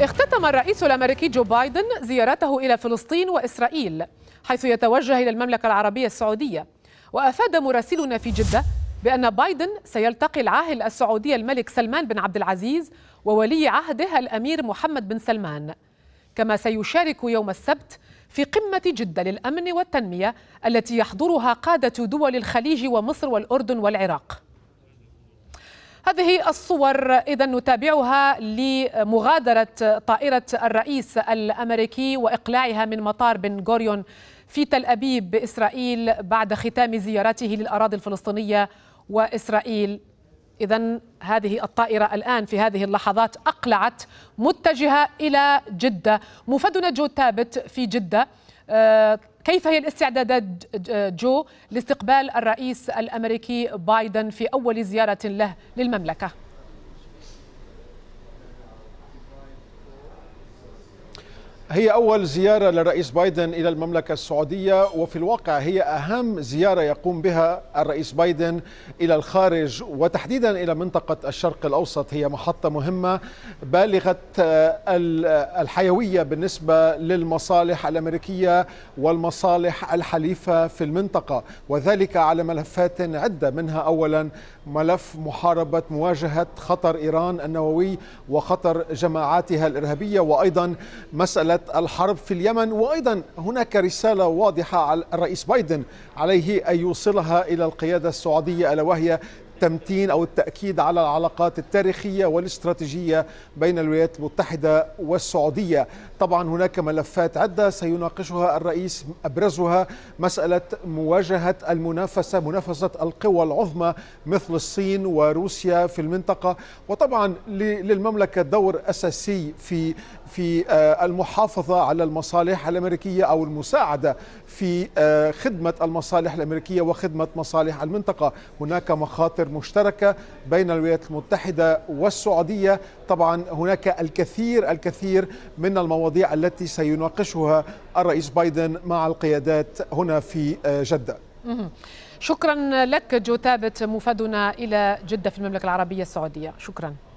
اختتم الرئيس الامريكي جو بايدن زيارته الى فلسطين واسرائيل حيث يتوجه الى المملكه العربيه السعوديه وافاد مراسلنا في جده بان بايدن سيلتقي العاهل السعودي الملك سلمان بن عبد العزيز وولي عهده الامير محمد بن سلمان كما سيشارك يوم السبت في قمه جده للامن والتنميه التي يحضرها قاده دول الخليج ومصر والاردن والعراق هذه الصور إذا نتابعها لمغادرة طائرة الرئيس الأمريكي وإقلاعها من مطار بن غوريون في تل أبيب بإسرائيل بعد ختام زيارته للأراضي الفلسطينية وإسرائيل إذا هذه الطائرة الآن في هذه اللحظات أقلعت متجهة إلى جدة مفدنا جو تابت في جدة آه، كيف هي الاستعدادات آه، جو لاستقبال الرئيس الامريكي بايدن في اول زياره له للمملكه؟ هي أول زيارة للرئيس بايدن إلى المملكة السعودية وفي الواقع هي أهم زيارة يقوم بها الرئيس بايدن إلى الخارج وتحديدا إلى منطقة الشرق الأوسط هي محطة مهمة بالغة آه، آه، الحيوية بالنسبة للمصالح الأمريكية والمصالح الحليفة في المنطقة وذلك على ملفات عدة منها أولا ملف محاربة مواجهة خطر إيران النووي وخطر جماعاتها الإرهابية وأيضا مسألة الحرب في اليمن وأيضا هناك رسالة واضحة على الرئيس بايدن عليه أن يوصلها إلى القيادة السعودية ألا وهي التمتين أو التأكيد على العلاقات التاريخية والاستراتيجية بين الولايات المتحدة والسعودية طبعا هناك ملفات عدة سيناقشها الرئيس أبرزها مسألة مواجهة المنافسة منافسة القوى العظمى مثل الصين وروسيا في المنطقة وطبعا للمملكة دور أساسي في في آه، المحافظة على المصالح الأمريكية أو المساعدة في آه، خدمة المصالح الأمريكية وخدمة مصالح المنطقة هناك مخاطر مشتركه بين الولايات المتحده والسعوديه طبعا هناك الكثير الكثير من المواضيع التي سيناقشها الرئيس بايدن مع القيادات هنا في آه، جده شكرا لك جو ثابت مفادنا الى جده في المملكه العربيه السعوديه شكرا